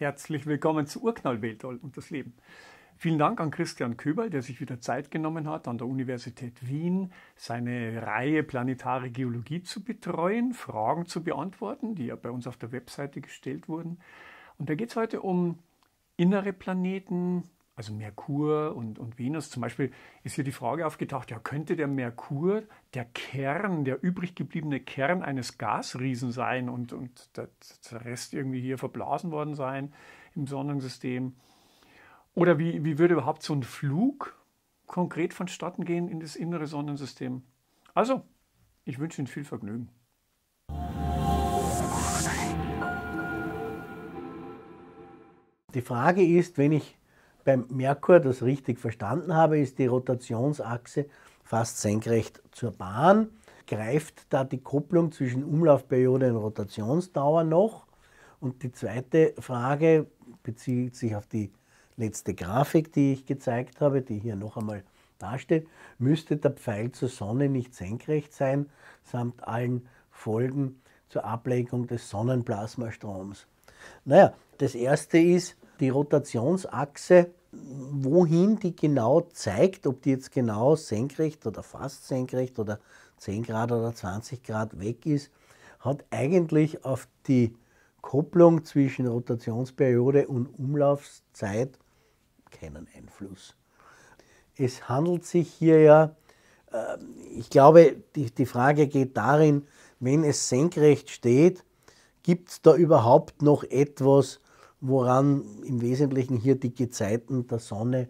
Herzlich willkommen zu Urknall Weltall und das Leben. Vielen Dank an Christian Köberl, der sich wieder Zeit genommen hat, an der Universität Wien seine Reihe Planetare Geologie zu betreuen, Fragen zu beantworten, die ja bei uns auf der Webseite gestellt wurden. Und da geht es heute um innere Planeten, also Merkur und, und Venus zum Beispiel, ist hier die Frage aufgetaucht, ja, könnte der Merkur der Kern, der übrig gebliebene Kern eines Gasriesen sein und, und der, der Rest irgendwie hier verblasen worden sein im Sonnensystem? Oder wie, wie würde überhaupt so ein Flug konkret vonstatten gehen in das innere Sonnensystem? Also, ich wünsche Ihnen viel Vergnügen. Die Frage ist, wenn ich beim Merkur das richtig verstanden habe, ist die Rotationsachse fast senkrecht zur Bahn. Greift da die Kopplung zwischen Umlaufperiode und Rotationsdauer noch? Und die zweite Frage bezieht sich auf die letzte Grafik, die ich gezeigt habe, die hier noch einmal dasteht. Müsste der Pfeil zur Sonne nicht senkrecht sein, samt allen Folgen zur Ablenkung des Sonnenplasmastroms? Naja, das erste ist, die Rotationsachse, wohin die genau zeigt, ob die jetzt genau senkrecht oder fast senkrecht oder 10 Grad oder 20 Grad weg ist, hat eigentlich auf die Kopplung zwischen Rotationsperiode und Umlaufszeit keinen Einfluss. Es handelt sich hier ja, ähm, ich glaube, die, die Frage geht darin, wenn es senkrecht steht, gibt es da überhaupt noch etwas, woran im Wesentlichen hier die Gezeiten der Sonne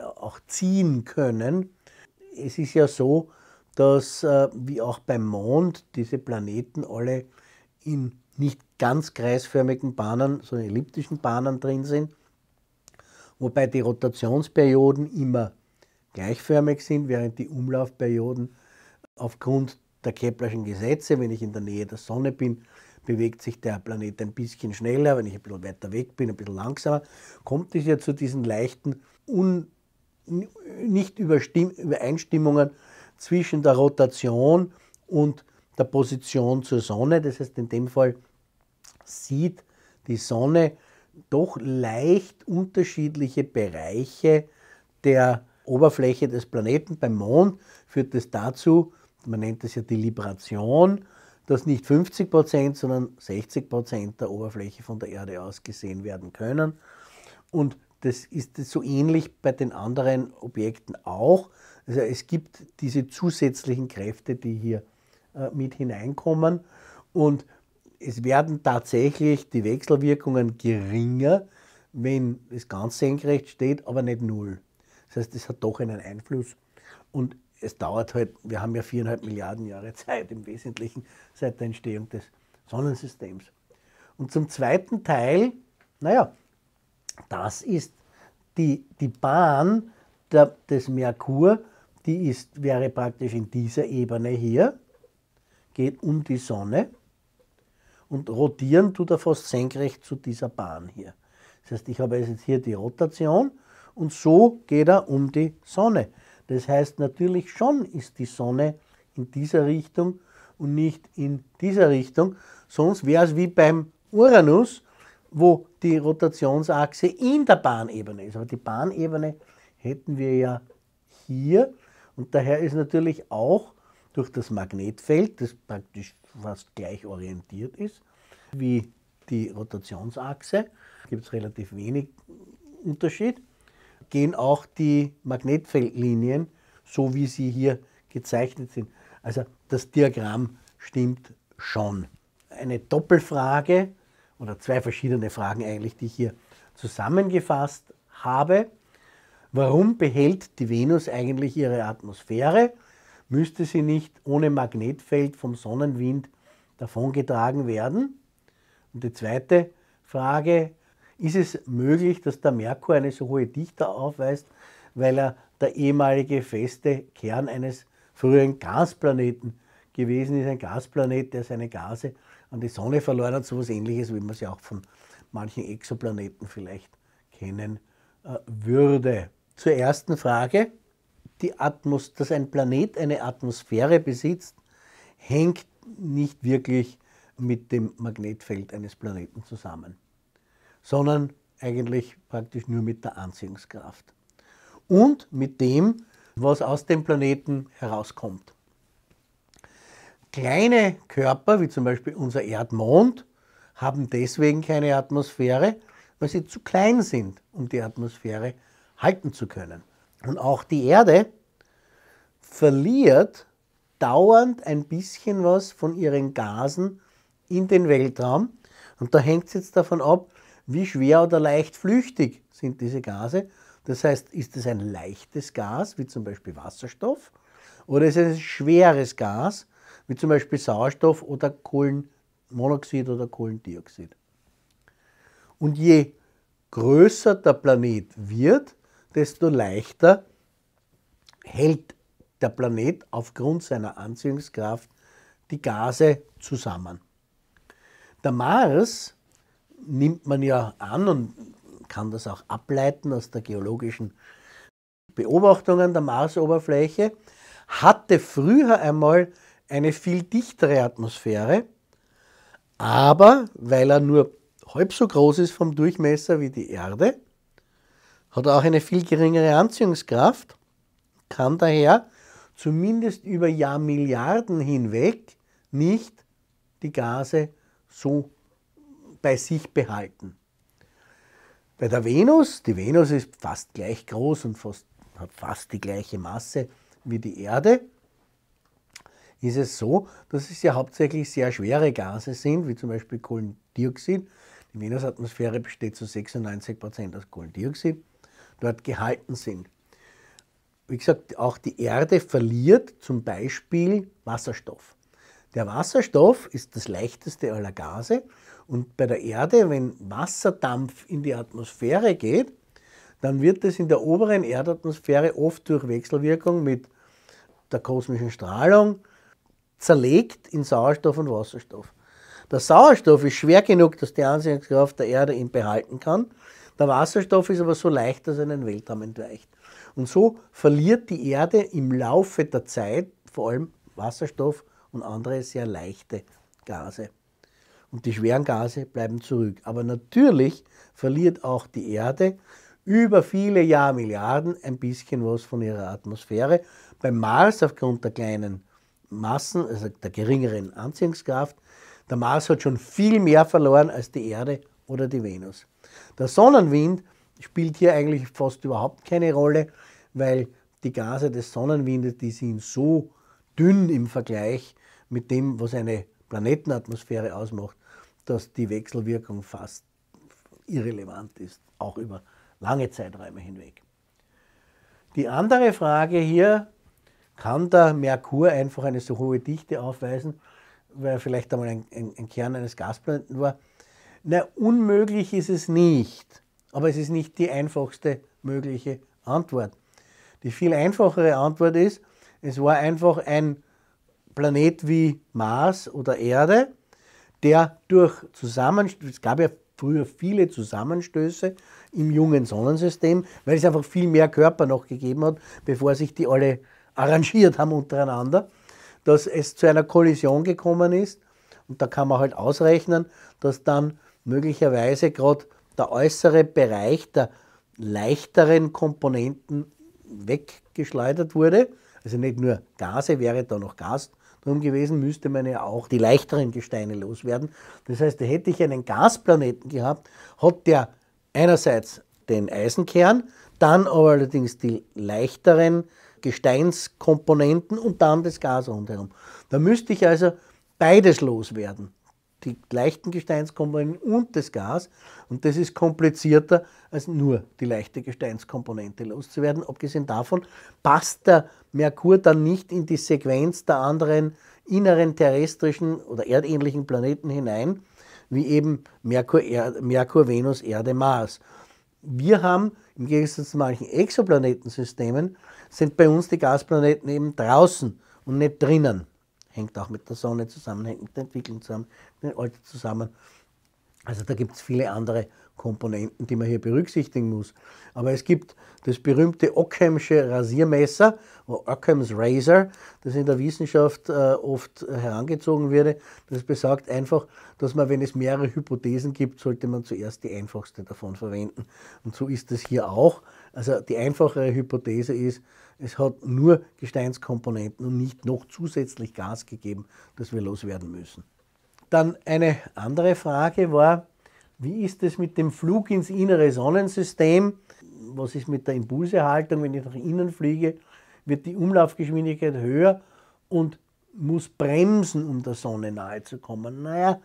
auch ziehen können. Es ist ja so, dass äh, wie auch beim Mond diese Planeten alle in nicht ganz kreisförmigen Bahnen, sondern elliptischen Bahnen drin sind, wobei die Rotationsperioden immer gleichförmig sind, während die Umlaufperioden aufgrund der Keplerschen Gesetze, wenn ich in der Nähe der Sonne bin, bewegt sich der Planet ein bisschen schneller, wenn ich ein bisschen weiter weg bin, ein bisschen langsamer, kommt es ja zu diesen leichten, un, nicht Übereinstimmungen zwischen der Rotation und der Position zur Sonne. Das heißt, in dem Fall sieht die Sonne doch leicht unterschiedliche Bereiche der Oberfläche des Planeten. Beim Mond führt es dazu, man nennt es ja die Libration, dass nicht 50 Prozent, sondern 60 Prozent der Oberfläche von der Erde aus gesehen werden können. Und das ist so ähnlich bei den anderen Objekten auch. Also es gibt diese zusätzlichen Kräfte, die hier äh, mit hineinkommen. Und es werden tatsächlich die Wechselwirkungen geringer, wenn es ganz senkrecht steht, aber nicht null. Das heißt, es hat doch einen Einfluss. Und es dauert halt, wir haben ja viereinhalb Milliarden Jahre Zeit im Wesentlichen seit der Entstehung des Sonnensystems. Und zum zweiten Teil, naja, das ist die, die Bahn der, des Merkur, die ist, wäre praktisch in dieser Ebene hier, geht um die Sonne und rotieren tut er fast senkrecht zu dieser Bahn hier. Das heißt, ich habe jetzt hier die Rotation und so geht er um die Sonne. Das heißt, natürlich schon ist die Sonne in dieser Richtung und nicht in dieser Richtung. Sonst wäre es wie beim Uranus, wo die Rotationsachse in der Bahnebene ist. Aber die Bahnebene hätten wir ja hier. Und daher ist natürlich auch durch das Magnetfeld, das praktisch fast gleich orientiert ist, wie die Rotationsachse, gibt es relativ wenig Unterschied gehen auch die Magnetfeldlinien, so wie sie hier gezeichnet sind. Also das Diagramm stimmt schon. Eine Doppelfrage oder zwei verschiedene Fragen eigentlich, die ich hier zusammengefasst habe. Warum behält die Venus eigentlich ihre Atmosphäre? Müsste sie nicht ohne Magnetfeld vom Sonnenwind davongetragen werden? Und die zweite Frage, ist es möglich, dass der Merkur eine so hohe Dichte aufweist, weil er der ehemalige feste Kern eines früheren Gasplaneten gewesen ist. Ein Gasplanet, der seine Gase an die Sonne verloren hat, so etwas ähnliches, wie man sie auch von manchen Exoplaneten vielleicht kennen äh, würde. Zur ersten Frage. Die Atmos dass ein Planet eine Atmosphäre besitzt, hängt nicht wirklich mit dem Magnetfeld eines Planeten zusammen sondern eigentlich praktisch nur mit der Anziehungskraft. Und mit dem, was aus dem Planeten herauskommt. Kleine Körper, wie zum Beispiel unser Erdmond, haben deswegen keine Atmosphäre, weil sie zu klein sind, um die Atmosphäre halten zu können. Und auch die Erde verliert dauernd ein bisschen was von ihren Gasen in den Weltraum. Und da hängt es jetzt davon ab, wie schwer oder leicht flüchtig sind diese Gase. Das heißt, ist es ein leichtes Gas, wie zum Beispiel Wasserstoff, oder ist es ein schweres Gas, wie zum Beispiel Sauerstoff oder Kohlenmonoxid oder Kohlendioxid. Und je größer der Planet wird, desto leichter hält der Planet aufgrund seiner Anziehungskraft die Gase zusammen. Der Mars nimmt man ja an und kann das auch ableiten aus der geologischen Beobachtungen der Marsoberfläche, hatte früher einmal eine viel dichtere Atmosphäre, aber weil er nur halb so groß ist vom Durchmesser wie die Erde, hat er auch eine viel geringere Anziehungskraft, kann daher zumindest über Jahrmilliarden hinweg nicht die Gase so bei sich behalten. Bei der Venus, die Venus ist fast gleich groß und fast, hat fast die gleiche Masse wie die Erde, ist es so, dass es ja hauptsächlich sehr schwere Gase sind, wie zum Beispiel Kohlendioxid. Die Venusatmosphäre besteht zu 96 Prozent aus Kohlendioxid, dort gehalten sind. Wie gesagt, auch die Erde verliert zum Beispiel Wasserstoff. Der Wasserstoff ist das leichteste aller Gase und bei der Erde, wenn Wasserdampf in die Atmosphäre geht, dann wird es in der oberen Erdatmosphäre oft durch Wechselwirkung mit der kosmischen Strahlung zerlegt in Sauerstoff und Wasserstoff. Der Sauerstoff ist schwer genug, dass die Anziehungskraft der Erde ihn behalten kann. Der Wasserstoff ist aber so leicht, dass er den Weltraum entweicht. Und so verliert die Erde im Laufe der Zeit vor allem Wasserstoff und andere sehr leichte Gase. Und die schweren Gase bleiben zurück. Aber natürlich verliert auch die Erde über viele Jahrmilliarden ein bisschen was von ihrer Atmosphäre. Beim Mars aufgrund der kleinen Massen, also der geringeren Anziehungskraft, der Mars hat schon viel mehr verloren als die Erde oder die Venus. Der Sonnenwind spielt hier eigentlich fast überhaupt keine Rolle, weil die Gase des Sonnenwindes, die sind so dünn im Vergleich mit dem, was eine Planetenatmosphäre ausmacht, dass die Wechselwirkung fast irrelevant ist, auch über lange Zeiträume hinweg. Die andere Frage hier, kann der Merkur einfach eine so hohe Dichte aufweisen, weil er vielleicht einmal ein, ein, ein Kern eines Gasplaneten war? Na, unmöglich ist es nicht, aber es ist nicht die einfachste mögliche Antwort. Die viel einfachere Antwort ist, es war einfach ein Planet wie Mars oder Erde, der durch Zusammenstöße, es gab ja früher viele Zusammenstöße im jungen Sonnensystem, weil es einfach viel mehr Körper noch gegeben hat, bevor sich die alle arrangiert haben untereinander, dass es zu einer Kollision gekommen ist. Und da kann man halt ausrechnen, dass dann möglicherweise gerade der äußere Bereich der leichteren Komponenten weggeschleudert wurde. Also nicht nur Gase, wäre da noch Gas drum gewesen, müsste man ja auch die leichteren Gesteine loswerden. Das heißt, da hätte ich einen Gasplaneten gehabt, hat der einerseits den Eisenkern, dann aber allerdings die leichteren Gesteinskomponenten und dann das Gas rundherum. Da müsste ich also beides loswerden die leichten Gesteinskomponenten und das Gas. Und das ist komplizierter, als nur die leichte Gesteinskomponente loszuwerden. Abgesehen davon passt der Merkur dann nicht in die Sequenz der anderen inneren terrestrischen oder erdähnlichen Planeten hinein, wie eben Merkur, er Merkur Venus, Erde, Mars. Wir haben, im Gegensatz zu manchen Exoplanetensystemen, sind bei uns die Gasplaneten eben draußen und nicht drinnen hängt auch mit der Sonne zusammen, hängt mit der Entwicklung zusammen, mit dem Alter zusammen. Also da gibt es viele andere Komponenten, die man hier berücksichtigen muss. Aber es gibt das berühmte Ockhamsche Rasiermesser, Ockhams Razor, das in der Wissenschaft äh, oft herangezogen wird. Das besagt einfach, dass man, wenn es mehrere Hypothesen gibt, sollte man zuerst die einfachste davon verwenden. Und so ist es hier auch. Also die einfachere Hypothese ist, es hat nur Gesteinskomponenten und nicht noch zusätzlich Gas gegeben, das wir loswerden müssen. Dann eine andere Frage war, wie ist es mit dem Flug ins innere Sonnensystem? Was ist mit der Impulsehaltung, wenn ich nach innen fliege? Wird die Umlaufgeschwindigkeit höher und muss bremsen, um der Sonne nahe zu kommen? Naja,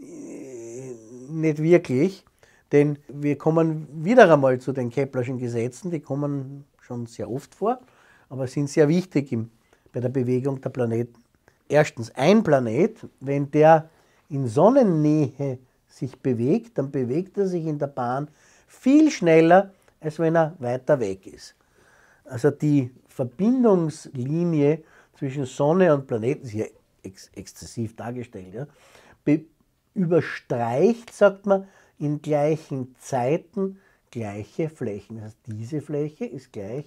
äh, nicht wirklich, denn wir kommen wieder einmal zu den Keplerschen Gesetzen, die kommen schon sehr oft vor, aber sind sehr wichtig im, bei der Bewegung der Planeten. Erstens, ein Planet, wenn der in Sonnennähe sich bewegt, dann bewegt er sich in der Bahn viel schneller, als wenn er weiter weg ist. Also die Verbindungslinie zwischen Sonne und Planeten, ist hier ex exzessiv dargestellt, ja, überstreicht, sagt man, in gleichen Zeiten gleiche Flächen. Das heißt, diese Fläche ist gleich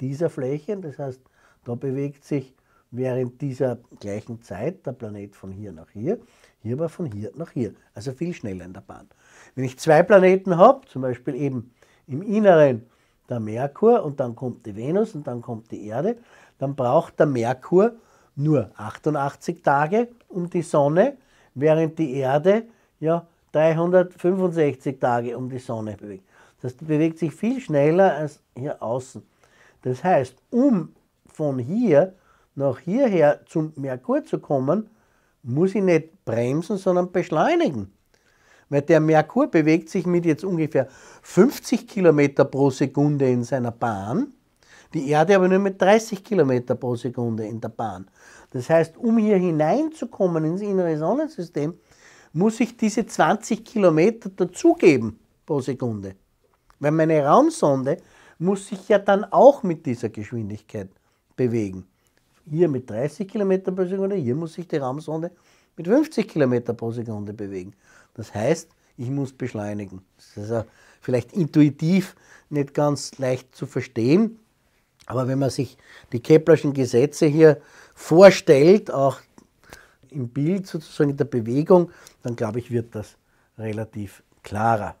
dieser Fläche, das heißt, da bewegt sich während dieser gleichen Zeit der Planet von hier nach hier. Hier war von hier nach hier, also viel schneller in der Bahn. Wenn ich zwei Planeten habe, zum Beispiel eben im Inneren der Merkur und dann kommt die Venus und dann kommt die Erde, dann braucht der Merkur nur 88 Tage um die Sonne, während die Erde ja 365 Tage um die Sonne bewegt. Das heißt, die bewegt sich viel schneller als hier außen. Das heißt, um von hier nach hierher zum Merkur zu kommen, muss ich nicht bremsen, sondern beschleunigen. Weil der Merkur bewegt sich mit jetzt ungefähr 50 Kilometer pro Sekunde in seiner Bahn, die Erde aber nur mit 30 Kilometer pro Sekunde in der Bahn. Das heißt, um hier hineinzukommen ins innere Sonnensystem, muss ich diese 20 Kilometer dazugeben pro Sekunde. Weil meine Raumsonde muss sich ja dann auch mit dieser Geschwindigkeit bewegen hier mit 30 Kilometer pro Sekunde, hier muss sich die Raumsonde mit 50 Kilometer pro Sekunde bewegen. Das heißt, ich muss beschleunigen. Das ist also vielleicht intuitiv nicht ganz leicht zu verstehen, aber wenn man sich die Keplerschen Gesetze hier vorstellt, auch im Bild sozusagen der Bewegung, dann glaube ich, wird das relativ klarer.